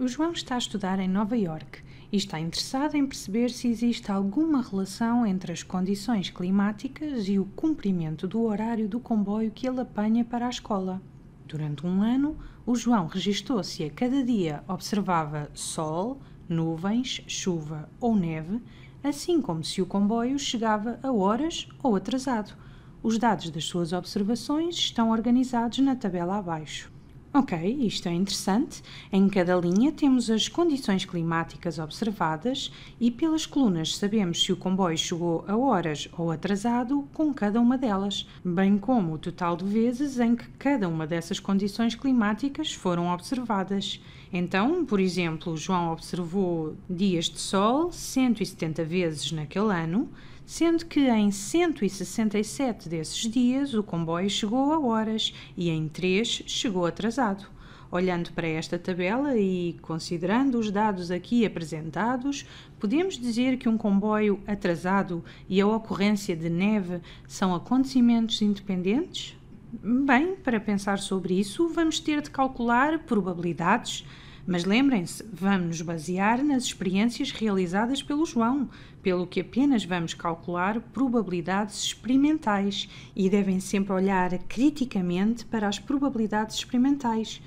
O João está a estudar em Nova York e está interessado em perceber se existe alguma relação entre as condições climáticas e o cumprimento do horário do comboio que ele apanha para a escola. Durante um ano, o João registou-se a cada dia observava sol, nuvens, chuva ou neve, assim como se o comboio chegava a horas ou atrasado. Os dados das suas observações estão organizados na tabela abaixo. Ok, isto é interessante. Em cada linha temos as condições climáticas observadas e pelas colunas sabemos se o comboio chegou a horas ou atrasado com cada uma delas, bem como o total de vezes em que cada uma dessas condições climáticas foram observadas. Então, por exemplo, João observou dias de sol 170 vezes naquele ano sendo que em 167 desses dias o comboio chegou a horas e em 3 chegou atrasado. Olhando para esta tabela e considerando os dados aqui apresentados, podemos dizer que um comboio atrasado e a ocorrência de neve são acontecimentos independentes? Bem, para pensar sobre isso, vamos ter de calcular probabilidades, mas lembrem-se, vamos nos basear nas experiências realizadas pelo João, pelo que apenas vamos calcular probabilidades experimentais e devem sempre olhar criticamente para as probabilidades experimentais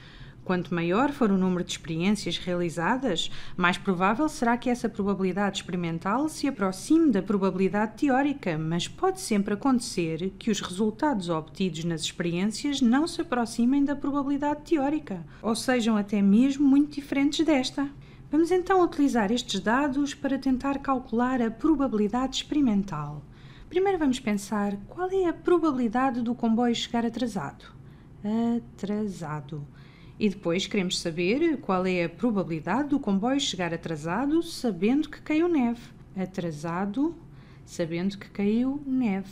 Quanto maior for o número de experiências realizadas, mais provável será que essa probabilidade experimental se aproxime da probabilidade teórica, mas pode sempre acontecer que os resultados obtidos nas experiências não se aproximem da probabilidade teórica, ou sejam até mesmo muito diferentes desta. Vamos então utilizar estes dados para tentar calcular a probabilidade experimental. Primeiro vamos pensar qual é a probabilidade do comboio chegar atrasado. Atrasado. E depois queremos saber qual é a probabilidade do comboio chegar atrasado sabendo que caiu neve. Atrasado sabendo que caiu neve.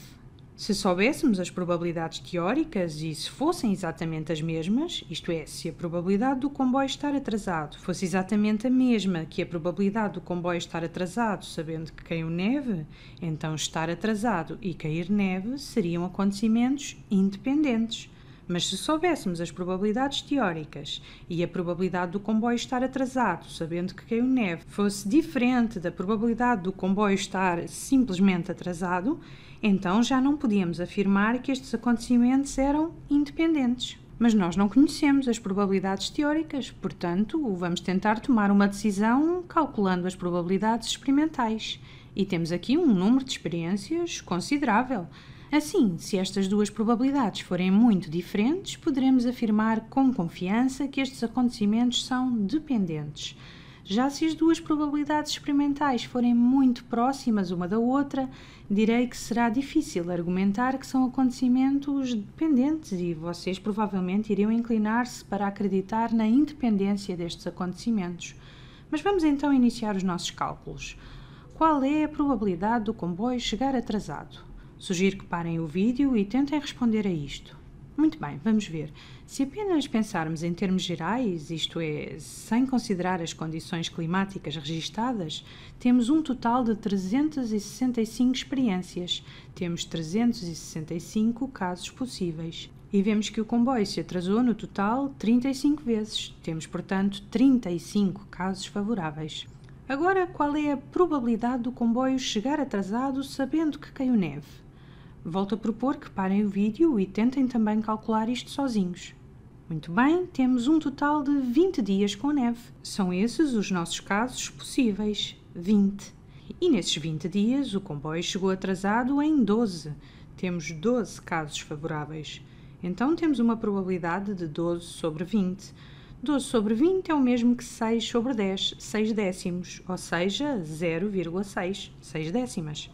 Se soubéssemos as probabilidades teóricas e se fossem exatamente as mesmas, isto é, se a probabilidade do comboio estar atrasado fosse exatamente a mesma que a probabilidade do comboio estar atrasado sabendo que caiu neve, então estar atrasado e cair neve seriam acontecimentos independentes. Mas se soubéssemos as probabilidades teóricas e a probabilidade do comboio estar atrasado, sabendo que caiu neve, fosse diferente da probabilidade do comboio estar simplesmente atrasado, então já não podíamos afirmar que estes acontecimentos eram independentes. Mas nós não conhecemos as probabilidades teóricas, portanto, vamos tentar tomar uma decisão calculando as probabilidades experimentais. E temos aqui um número de experiências considerável. Assim, se estas duas probabilidades forem muito diferentes, poderemos afirmar com confiança que estes acontecimentos são dependentes. Já se as duas probabilidades experimentais forem muito próximas uma da outra, direi que será difícil argumentar que são acontecimentos dependentes e vocês provavelmente iriam inclinar-se para acreditar na independência destes acontecimentos. Mas vamos então iniciar os nossos cálculos. Qual é a probabilidade do comboio chegar atrasado? Sugiro que parem o vídeo e tentem responder a isto. Muito bem, vamos ver. Se apenas pensarmos em termos gerais, isto é, sem considerar as condições climáticas registadas, temos um total de 365 experiências. Temos 365 casos possíveis. E vemos que o comboio se atrasou no total 35 vezes. Temos, portanto, 35 casos favoráveis. Agora, qual é a probabilidade do comboio chegar atrasado sabendo que caiu neve? Volto a propor que parem o vídeo e tentem também calcular isto sozinhos. Muito bem, temos um total de 20 dias com neve. São esses os nossos casos possíveis, 20. E nesses 20 dias o comboio chegou atrasado em 12. Temos 12 casos favoráveis. Então temos uma probabilidade de 12 sobre 20. 12 sobre 20 é o mesmo que 6 sobre 10, 6 décimos, ou seja, 0,6, 6 décimas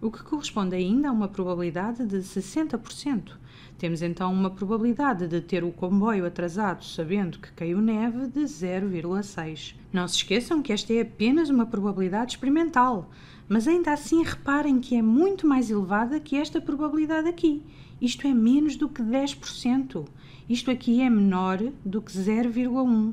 o que corresponde ainda a uma probabilidade de 60%. Temos então uma probabilidade de ter o comboio atrasado sabendo que caiu neve de 0,6. Não se esqueçam que esta é apenas uma probabilidade experimental, mas ainda assim reparem que é muito mais elevada que esta probabilidade aqui. Isto é menos do que 10%. Isto aqui é menor do que 0,1.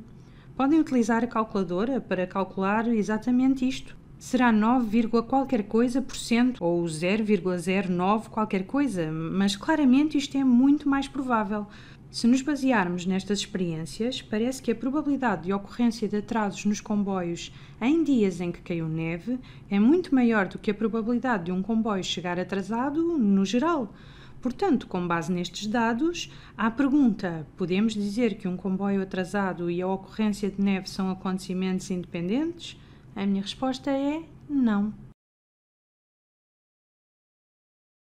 Podem utilizar a calculadora para calcular exatamente isto será 9, qualquer coisa por cento ou 0,09 qualquer coisa, mas claramente isto é muito mais provável. Se nos basearmos nestas experiências, parece que a probabilidade de ocorrência de atrasos nos comboios em dias em que caiu neve é muito maior do que a probabilidade de um comboio chegar atrasado no geral. Portanto, com base nestes dados, a pergunta: podemos dizer que um comboio atrasado e a ocorrência de neve são acontecimentos independentes? A minha resposta é não.